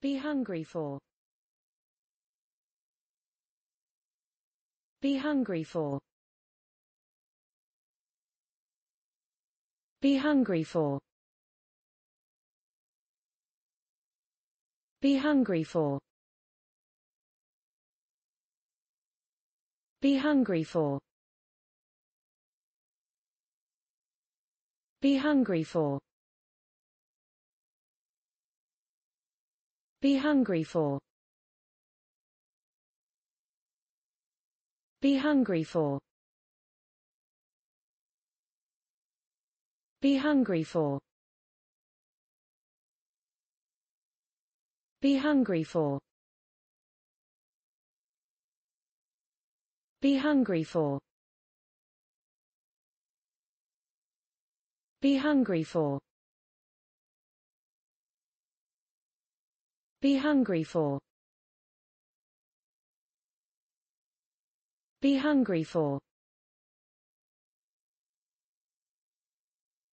Be hungry for. Be hungry for. Be hungry for. Be hungry for. Be hungry for. Be hungry for. Be hungry for. Be hungry for. Be hungry for. Be hungry for. Be hungry for. Be hungry for. Be hungry for. Be hungry for.